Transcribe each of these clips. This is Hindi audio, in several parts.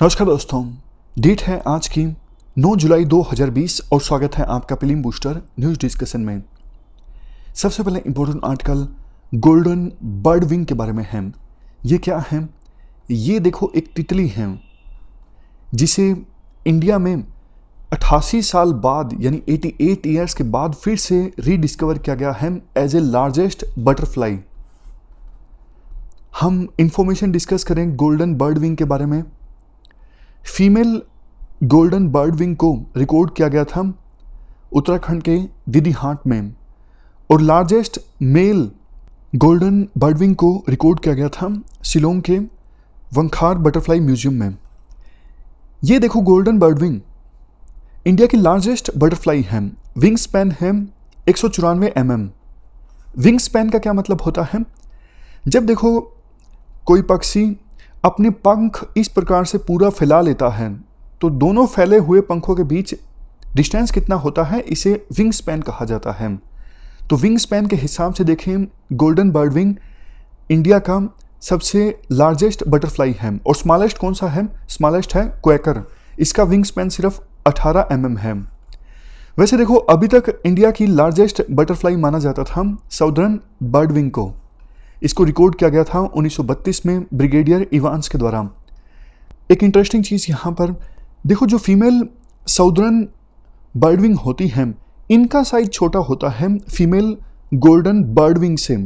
नमस्कार दोस्तों डेट है आज की 9 जुलाई 2020 और स्वागत है आपका फिल्म बूस्टर न्यूज डिस्कशन में सबसे पहले important article golden birdwing के बारे में है ये क्या है ये देखो एक तितली है जिसे इंडिया में 88 साल बाद यानी 88 ईयर्स के बाद फिर से रीडिस्कवर किया गया है एज ए लार्जेस्ट बटरफ्लाई हम इंफॉर्मेशन डिस्कस करें गोल्डन बर्ड विंग के बारे में फीमेल गोल्डन बर्ड विंग को रिकॉर्ड किया गया था उत्तराखंड के दीदी हाट में और largest male golden birdwing को रिकॉर्ड किया गया था शिलोंग के वंखार बटरफ्लाई म्यूजियम में ये देखो गोल्डन बर्ड विंग इंडिया की लार्जेस्ट बटरफ्लाई है विंग स्पैन है एक सौ चौरानवे एम एम विंग स्पैन का क्या मतलब होता है जब देखो कोई पक्षी अपने पंख इस प्रकार से पूरा फैला लेता है तो दोनों फैले हुए पंखों के बीच डिस्टेंस कितना होता है इसे विंग स्पैन कहा जाता है तो विंग स्पैन के हिसाब से देखें गोल्डन बर्ड विंग इंडिया का सबसे लार्जेस्ट बटरफ्लाई है और स्मॉलेस्ट कौन सा है स्मॉलेस्ट है क्वेकर इसका विंग स्पैन सिर्फ 18 एम mm है वैसे देखो अभी तक इंडिया की लार्जेस्ट बटरफ्लाई माना जाता था साउदर्न बर्ड विंग को इसको रिकॉर्ड किया गया था 1932 में ब्रिगेडियर इवांस के द्वारा एक इंटरेस्टिंग चीज़ यहाँ पर देखो जो फीमेल साउदर्न बर्डविंग होती हैं इनका साइज छोटा होता है फीमेल गोल्डन बर्डविंग से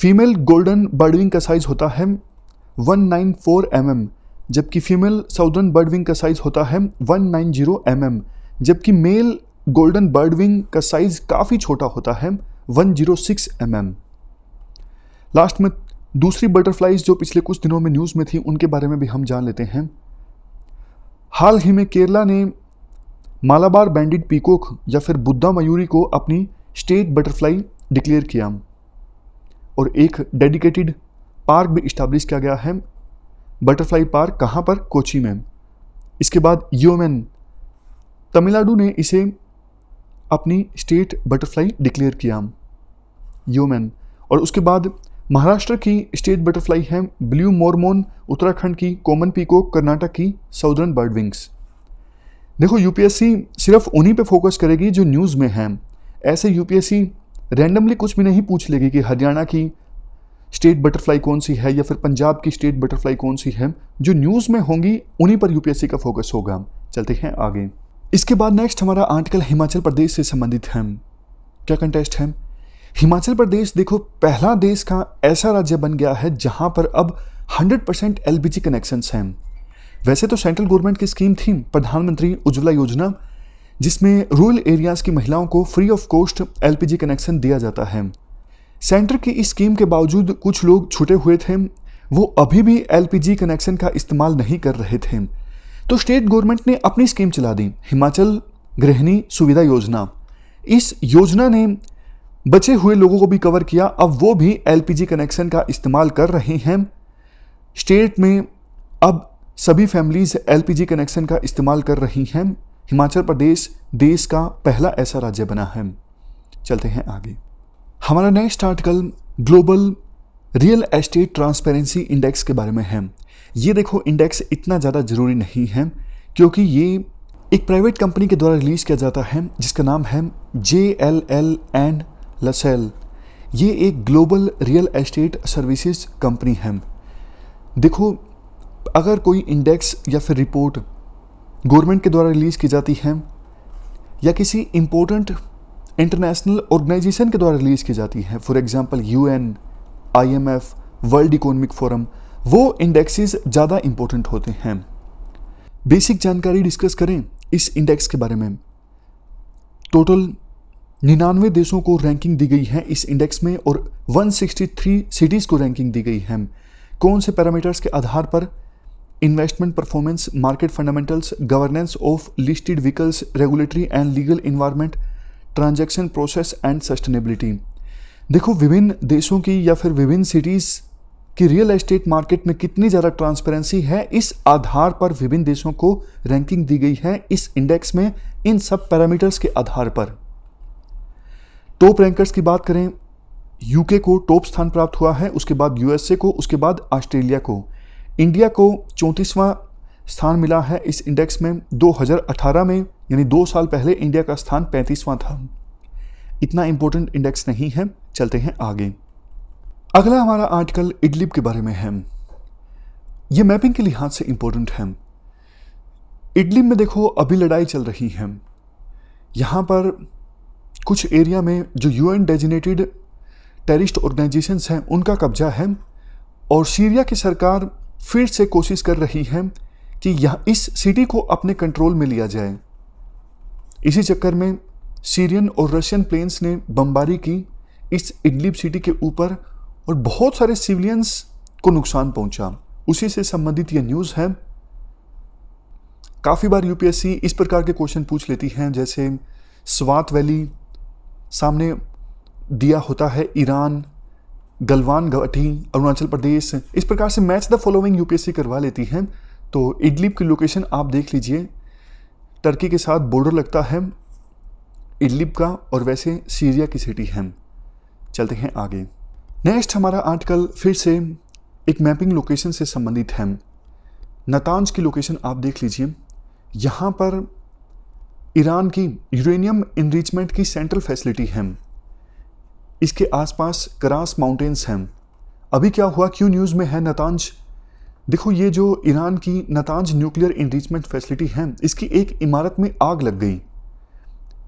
फीमेल गोल्डन बर्डविंग का साइज होता है 194 नाइन mm, जबकि फीमेल साउदर्न बर्डविंग का साइज होता है 190 नाइन mm, जबकि मेल गोल्डन बर्डविंग का साइज काफ़ी छोटा होता है 106 जीरो mm. लास्ट में दूसरी बटरफ्लाइज जो पिछले कुछ दिनों में न्यूज़ में थी उनके बारे में भी हम जान लेते हैं हाल ही में केरला ने मालाबार बैंडिड पीकोक या फिर बुद्धा मयूरी को अपनी स्टेट बटरफ्लाई डिक्लेयर किया और एक डेडिकेटेड पार्क भी इस्टेब्लिश किया गया है बटरफ्लाई पार्क कहाँ पर कोची में इसके बाद योमेन तमिलनाडु ने इसे अपनी स्टेट बटरफ्लाई डिक्लेयर किया योमेन और उसके बाद महाराष्ट्र की स्टेट बटरफ्लाई है ब्लू मोरमोन उत्तराखंड की कॉमन पीको कर्नाटक की साउदर्न बर्ड विंग्स देखो यूपीएससी सिर्फ उन्हीं पे फोकस करेगी जो न्यूज़ में हैं ऐसे यूपीएससी रैंडमली कुछ भी नहीं पूछ लेगी कि हरियाणा की स्टेट बटरफ्लाई कौन सी है या फिर पंजाब की स्टेट बटरफ्लाई कौन सी है जो न्यूज़ में होंगी उन्हीं पर यूपीएससी का फोकस होगा चलते हैं आगे इसके बाद नेक्स्ट हमारा आर्टिकल हिमाचल प्रदेश से संबंधित है क्या कंटेस्ट है हिमाचल प्रदेश देखो पहला देश का ऐसा राज्य बन गया है जहां पर अब 100 परसेंट एल कनेक्शन हैं वैसे तो सेंट्रल गवर्नमेंट की स्कीम थी प्रधानमंत्री उज्ज्वला योजना जिसमें रूरल एरियाज़ की महिलाओं को free of cost L connection दिया जाता है सेंटर की इस स्कीम के बावजूद कुछ लोग छुटे हुए थे वो अभी भी एल कनेक्शन का इस्तेमाल नहीं कर रहे थे तो स्टेट गवर्नमेंट ने अपनी स्कीम चला दी हिमाचल गृहिणी सुविधा योजना इस योजना ने बचे हुए लोगों को भी कवर किया अब वो भी एलपीजी कनेक्शन का इस्तेमाल कर रहे हैं स्टेट में अब सभी फैमिलीज एलपीजी कनेक्शन का इस्तेमाल कर रही हैं हिमाचल प्रदेश देश का पहला ऐसा राज्य बना है चलते हैं आगे हमारा next article global real estate transparency index के बारे में है ये देखो इंडेक्स इतना ज़्यादा ज़रूरी नहीं है क्योंकि ये एक प्राइवेट कंपनी के द्वारा रिलीज किया जाता है जिसका नाम है J L L and LaSalle ये एक global real estate services company है देखो अगर कोई इंडेक्स या फिर रिपोर्ट गवर्नमेंट के द्वारा रिलीज़ की जाती है या किसी इम्पोर्टेंट इंटरनेशनल ऑर्गेनाइजेशन के द्वारा रिलीज़ की जाती है for example U N I M F world economic forum वो इंडेक्सेस ज़्यादा इम्पोर्टेंट होते हैं बेसिक जानकारी डिस्कस करें इस इंडेक्स के बारे में टोटल निन्यानवे देशों को रैंकिंग दी गई है इस इंडेक्स में और 163 सिटीज़ को रैंकिंग दी गई है कौन से पैरामीटर्स के आधार पर investment performance market fundamentals governance of listed vehicles regulatory and legal environment transaction process and sustainability देखो विभिन्न देशों की या फिर विभिन्न सिटीज़ की रियल एस्टेट मार्केट में कितनी ज़्यादा ट्रांसपेरेंसी है इस आधार पर विभिन्न देशों को रैंकिंग दी गई है इस इंडेक्स में इन सब पैरामीटर्स के आधार पर टॉप रैंकर्स की बात करें यूके को टॉप स्थान प्राप्त हुआ है उसके बाद यूएसए को उसके बाद ऑस्ट्रेलिया को इंडिया को चौंतीसवां स्थान मिला है इस इंडेक्स में 2018 में यानी दो साल पहले इंडिया का स्थान पैंतीसवां था इतना इंपॉर्टेंट इंडेक्स नहीं है चलते हैं आगे अगला हमारा आर्टिकल इडलिप के बारे में है ये मैपिंग के लिहाज से इम्पोर्टेंट है इडलिप में देखो अभी लड़ाई चल रही है यहाँ पर कुछ एरिया में जो यूएन डेजिनेटेड टेररिस्ट ऑर्गेनाइजेशंस हैं उनका कब्जा है और सीरिया की सरकार फिर से कोशिश कर रही है कि यह इस सिटी को अपने कंट्रोल में लिया जाए इसी चक्कर में सीरियन और रशियन प्लेन्स ने बमबारी की इस इडलिब सिटी के ऊपर और बहुत सारे सिविलियंस को नुकसान पहुंचा उसी से संबंधित यह न्यूज़ है काफ़ी बार यूपीएससी इस प्रकार के क्वेश्चन पूछ लेती हैं जैसे स्वात वैली सामने दिया होता है ईरान गलवान घाटी अरुणाचल प्रदेश इस प्रकार से मैच द फॉलोइंग यूपीएससी करवा लेती है तो इडलिप की लोकेशन आप देख लीजिए टर्की के साथ बॉर्डर लगता है इडलिप का और वैसे सीरिया की सिटी है चलते हैं आगे नेक्स्ट हमारा आर्टिकल फिर से एक मैपिंग लोकेशन से संबंधित है नतांज की लोकेशन आप देख लीजिए यहाँ पर ईरान की यूरेनियम इनरिचमेंट की सेंट्रल फैसिलिटी है इसके आसपास करास माउंटेन्स हैं अभी क्या हुआ क्यों न्यूज़ में है नतांज देखो ये जो ईरान की नतांज न्यूक्लियर इनरिचमेंट फैसिलिटी है इसकी एक इमारत में आग लग गई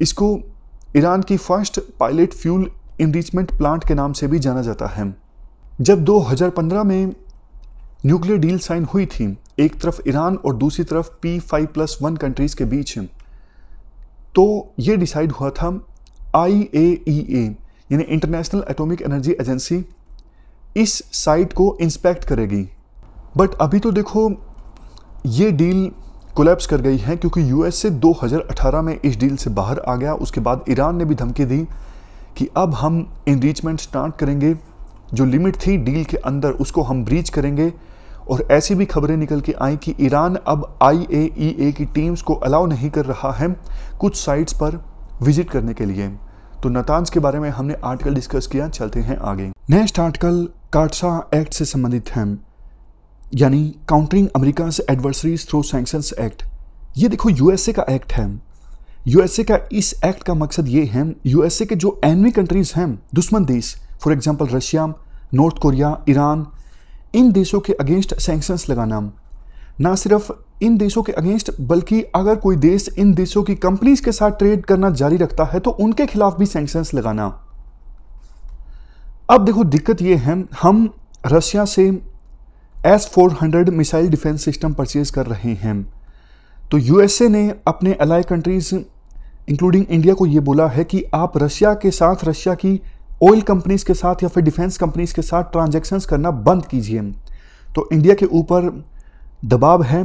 इसको ईरान की first pilot fuel enrichment plant के नाम से भी जाना जाता है जब 2015 में न्यूक्लियर डील साइन हुई थी एक तरफ ईरान और दूसरी तरफ P five plus one countries के बीच तो ये डिसाइड हुआ था आई ए ई ए यानी इंटरनेशनल एटॉमिक एनर्जी एजेंसी इस साइट को इंस्पेक्ट करेगी बट अभी तो देखो ये डील कोलैप्स कर गई है क्योंकि यूएसए 2018 में इस डील से बाहर आ गया उसके बाद ईरान ने भी धमकी दी कि अब हम इनरीचमेंट स्टार्ट करेंगे जो लिमिट थी डील के अंदर उसको हम ब्रीच करेंगे और ऐसी भी खबरें निकल के आई कि ईरान अब आई e की टीम्स को अलाउ नहीं कर रहा है कुछ साइट्स पर विजिट करने के लिए तो नतांज के बारे में हमने आर्टिकल डिस्कस किया चलते हैं आगे नेक्स्ट आर्टिकल काटसा एक्ट से संबंधित है यानी काउंटरिंग अमेरिका से एडवर्सरीज थ्रू सेंक्शन एक्ट ये देखो यूएसए का एक्ट है यूएसए का इस एक्ट का मकसद ये है यूएसए के जो एनवी कंट्रीज हैं दुश्मन देश for example Russia North Korea Iran इन देशों के अगेंस्ट सैंक्शंस लगाना ना सिर्फ इन देशों के अगेंस्ट बल्कि अगर कोई देश इन देशों की कंपनीज के साथ ट्रेड करना जारी रखता है तो उनके खिलाफ भी सैंक्शंस लगाना अब देखो दिक्कत यह है हम रशिया से S four hundred missile defence system purchase कर रहे हैं तो यूएसए ने अपने अलाय कंट्रीज इंक्लूडिंग इंडिया को यह बोला है कि आप रशिया के साथ रशिया की ऑयल कंपनीज के साथ या फिर डिफेंस कंपनीज के साथ ट्रांजेक्शन्स करना बंद कीजिए तो इंडिया के ऊपर दबाव है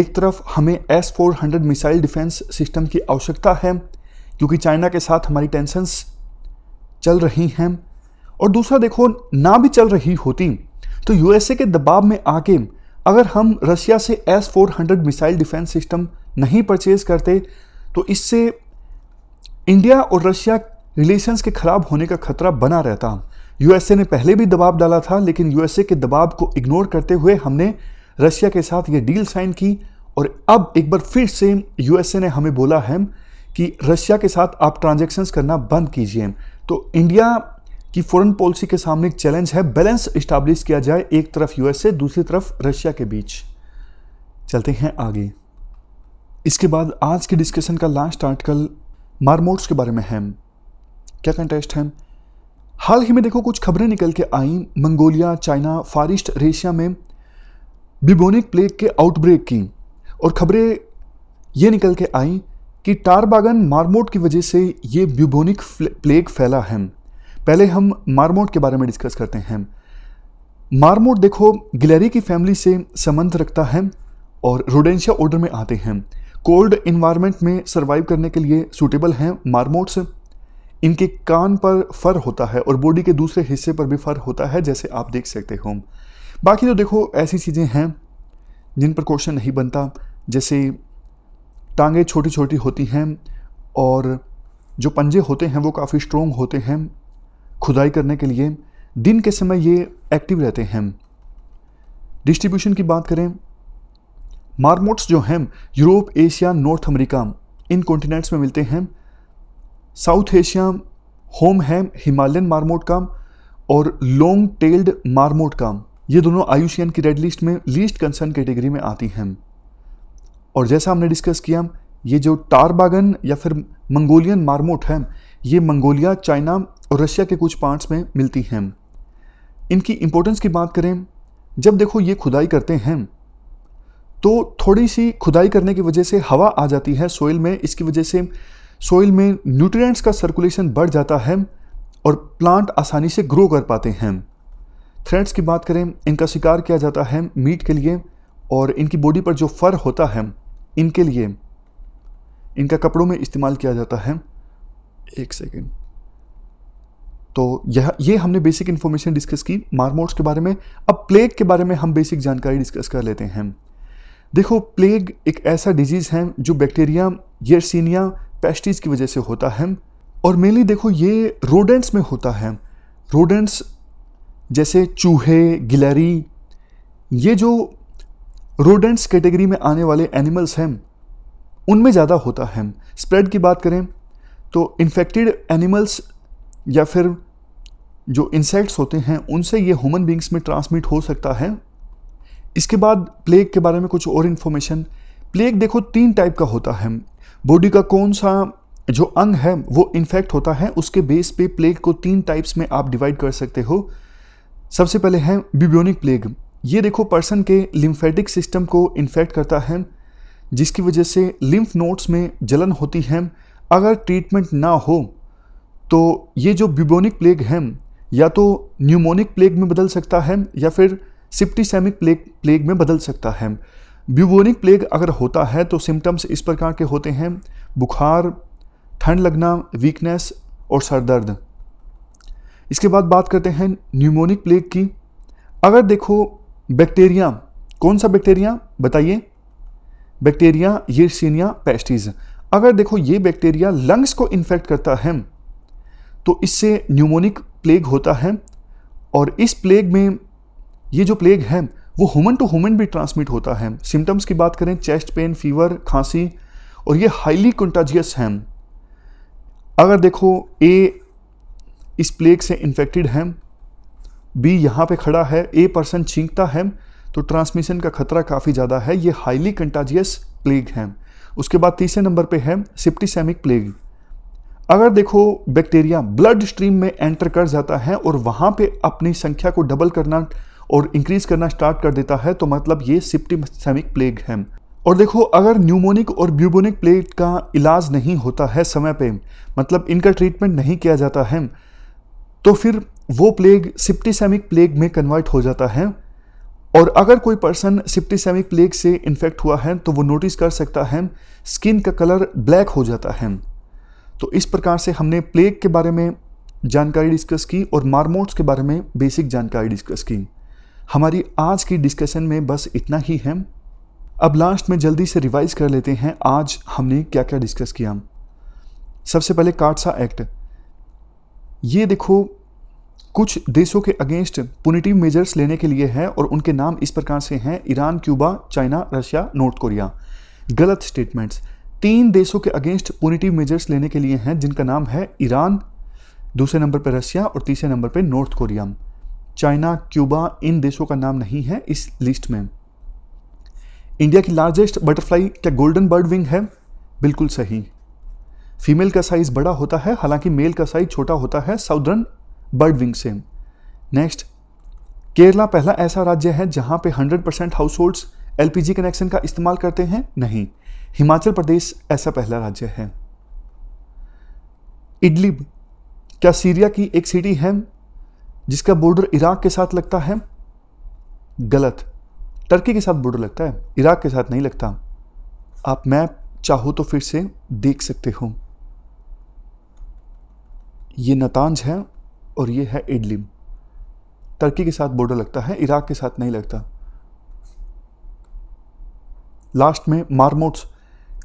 एक तरफ हमें S four hundred missile defence system की आवश्यकता है क्योंकि चाइना के साथ हमारी टेंशन्स चल रही हैं और दूसरा देखो ना भी चल रही होती तो यूएसए के दबाव में आके अगर हम रशिया से S four hundred missile defence system नहीं परचेज करते तो इससे इंडिया और रशिया रिलेशंस के खराब होने का खतरा बना रहता यूएसए ने पहले भी दबाव डाला था लेकिन यूएसए के दबाव को इग्नोर करते हुए हमने रशिया के साथ ये डील साइन की और अब एक बार फिर से यूएसए ने हमें बोला है कि रशिया के साथ आप ट्रांजेक्शन्स करना बंद कीजिए तो इंडिया की फॉरन पॉलिसी के सामने एक चैलेंज है बैलेंस इस्टाब्लिश किया जाए एक तरफ यूएसए दूसरी तरफ रशिया के बीच चलते हैं आगे इसके बाद आज के डिस्कशन का लास्ट आर्टिकल मारमोट्स के बारे में है क्या कंटेस्ट है हाल ही में देखो कुछ खबरें निकल के आई मंगोलिया चाइना फारिस्ट रेशिया में बिबोनिक प्लेग के आउटब्रेक की और खबरें ये निकल के आई कि टारबागन मारमोट की वजह से ये ब्यूबोनिक प्लेग फैला है पहले हम मारमोट के बारे में डिस्कस करते हैं मार्मोट देखो गिलेरी की फैमिली से संबंध रखता है और रोडेंशिया ऑर्डर में आते हैं कोल्ड इन्वायरमेंट में सर्वाइव करने के लिए सूटेबल हैं मार्मोट्स इनके कान पर फर होता है और बॉडी के दूसरे हिस्से पर भी फर होता है जैसे आप देख सकते हो बाकी तो देखो ऐसी चीज़ें हैं जिन पर क्वेश्चन नहीं बनता जैसे टांगे छोटी छोटी होती हैं और जो पंजे होते हैं वो काफ़ी स्ट्रोंग होते हैं खुदाई करने के लिए दिन के समय ये एक्टिव रहते हैं डिस्ट्रीब्यूशन की बात करें मार्मोट्स जो हैं यूरोप एशिया नॉर्थ अमेरिका इन कॉन्टिनेंट्स में मिलते हैं साउथ एशिया होम हैम हिमालयन मारमोट काम और लॉन्ग टेल्ड मारमोट काम ये दोनों आयुषियन की रेड लिस्ट में लीस्ट कंसर्न कैटेगरी में आती हैं और जैसा हमने डिस्कस किया ये जो टारबागन या फिर मंगोलियन मारमोट है ये मंगोलिया चाइना और रशिया के कुछ पार्ट्स में मिलती हैं इनकी इम्पोर्टेंस की बात करें जब देखो ये खुदाई करते हैं तो थोड़ी सी खुदाई करने की वजह से हवा आ जाती है सोइल में इसकी वजह से सोइल में न्यूट्रिएंट्स का सर्कुलेशन बढ़ जाता है और प्लांट आसानी से ग्रो कर पाते हैं थ्रेड्स की बात करें इनका शिकार किया जाता है मीट के लिए और इनकी बॉडी पर जो फर होता है इनके लिए इनका कपड़ों में इस्तेमाल किया जाता है एक सेकेंड तो यह ये हमने बेसिक इन्फॉर्मेशन डिस्कस की मारमोट्स के बारे में अब प्लेग के बारे में हम बेसिक जानकारी डिस्कस कर लेते हैं देखो प्लेग एक ऐसा डिजीज़ है जो बैक्टीरिया यर्सिनिया पेस्टीज की वजह से होता है और मेनली देखो ये रोडेंट्स में होता है रोडेंट्स जैसे चूहे गिलहरी ये जो रोडेंट्स कैटेगरी में आने वाले एनिमल्स हैं उनमें ज़्यादा होता है स्प्रेड की बात करें तो इन्फेक्टेड एनिमल्स या फिर जो इंसेक्ट्स होते हैं उनसे ये ह्यूमन बींग्स में ट्रांसमिट हो सकता है इसके बाद प्लेग के बारे में कुछ और इन्फॉर्मेशन प्लेग देखो तीन टाइप का होता है बॉडी का कौन सा जो अंग है वो इन्फेक्ट होता है उसके बेस पे प्लेग को तीन टाइप्स में आप डिवाइड कर सकते हो सबसे पहले है बिब्योनिक प्लेग ये देखो पर्सन के लिम्फेटिक सिस्टम को इन्फेक्ट करता है जिसकी वजह से लिम्फ नोड्स में जलन होती है अगर ट्रीटमेंट ना हो तो ये जो बिब्योनिक प्लेग है या तो न्यूमोनिक प्लेग में बदल सकता है या फिर सिप्टीसेमिक प्लेग प्लेग में बदल सकता है ब्यूबोनिक प्लेग अगर होता है तो सिम्टम्स इस प्रकार के होते हैं बुखार ठंड लगना वीकनेस और सर दर्द इसके बाद बात करते हैं न्यूमोनिक प्लेग की अगर देखो बैक्टीरिया कौन सा बैक्टीरिया बताइए बैक्टीरिया सीनिया पेस्टीज अगर देखो ये बैक्टीरिया लंग्स को इन्फेक्ट करता है तो इससे न्यूमोनिक प्लेग होता है और इस प्लेग में ये जो प्लेग है वो ह्यूमन टू ह्यूमन भी ट्रांसमिट होता है सिम्टम्स की बात करें चेस्ट पेन फीवर खांसी और ये हाईली कंटाजियस हैं अगर देखो ए इस प्लेग से इन्फेक्टेड है बी यहाँ पे खड़ा है ए पर्सन छींकता है तो ट्रांसमिशन का खतरा काफ़ी ज़्यादा है ये हाईली कंटाजियस प्लेग है उसके बाद तीसरे नंबर पे है सिप्टिसेमिक प्लेग अगर देखो बैक्टीरिया ब्लड स्ट्रीम में एंटर कर जाता है और वहाँ पे अपनी संख्या को डबल करना और इंक्रीज करना स्टार्ट कर देता है तो मतलब ये सिप्टीसेमिक प्लेग है और देखो अगर न्यूमोनिक और ब्यूबोनिक प्लेग का इलाज नहीं होता है समय पे मतलब इनका ट्रीटमेंट नहीं किया जाता है तो फिर वो प्लेग सिप्टिसेमिक प्लेग में कन्वर्ट हो जाता है और अगर कोई पर्सन सिप्टिसेमिक प्लेग से इन्फेक्ट हुआ है तो वो नोटिस कर सकता है स्किन का कलर ब्लैक हो जाता है तो इस प्रकार से हमने प्लेग के बारे में जानकारी डिस्कस की और मार्मोट्स के बारे में बेसिक जानकारी डिस्कस की हमारी आज की डिस्कशन में बस इतना ही है अब लास्ट में जल्दी से रिवाइज कर लेते हैं आज हमने क्या क्या डिस्कस किया सबसे पहले काटसा एक्ट ये देखो कुछ देशों के अगेंस्ट पुनिटिव मेजर्स लेने के लिए है और उनके नाम इस प्रकार से हैं Iran Cuba China Russia North Korea गलत स्टेटमेंट्स तीन देशों के अगेंस्ट पुनिटिव मेजर्स लेने के लिए हैं जिनका नाम है ईरान दूसरे नंबर पर रशिया और तीसरे नंबर पर नॉर्थ कोरिया चाइना क्यूबा इन देशों का नाम नहीं है इस लिस्ट में इंडिया की लार्जेस्ट बटरफ्लाई क्या गोल्डन बर्ड विंग है बिल्कुल सही फीमेल का साइज बड़ा होता है हालांकि मेल का साइज छोटा होता है साउदर्न बर्ड विंग से नेक्स्ट केरला पहला ऐसा राज्य है जहां पे 100 percent households LPG connection का इस्तेमाल करते हैं नहीं हिमाचल प्रदेश ऐसा पहला राज्य है इडलिब क्या सीरिया की एक सिटी है जिसका बॉर्डर इराक के साथ लगता है गलत टर्की के साथ बॉर्डर लगता है इराक के साथ नहीं लगता आप मैप चाहो तो फिर से देख सकते हो ये नतांज है और ये है इडलिब टर्की के साथ बॉर्डर लगता है इराक के साथ नहीं लगता लास्ट में मारमोट्स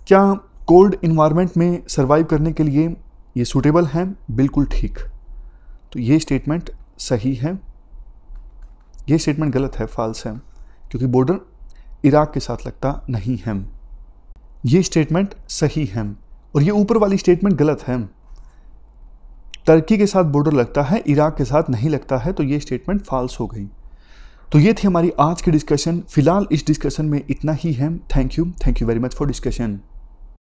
क्या कोल्ड इन्वायरमेंट में सर्वाइव करने के लिए ये सूटेबल हैं बिल्कुल ठीक तो ये स्टेटमेंट सही है ये स्टेटमेंट गलत है फॉल्स है क्योंकि बॉर्डर इराक के साथ लगता नहीं है ये स्टेटमेंट सही है और ये ऊपर वाली स्टेटमेंट गलत है तुर्की के साथ बॉर्डर लगता है इराक के साथ नहीं लगता है तो ये स्टेटमेंट फाल्स हो गई तो ये थी हमारी आज की डिस्कशन फिलहाल इस डिस्कशन में इतना ही है thank you thank you very much for discussion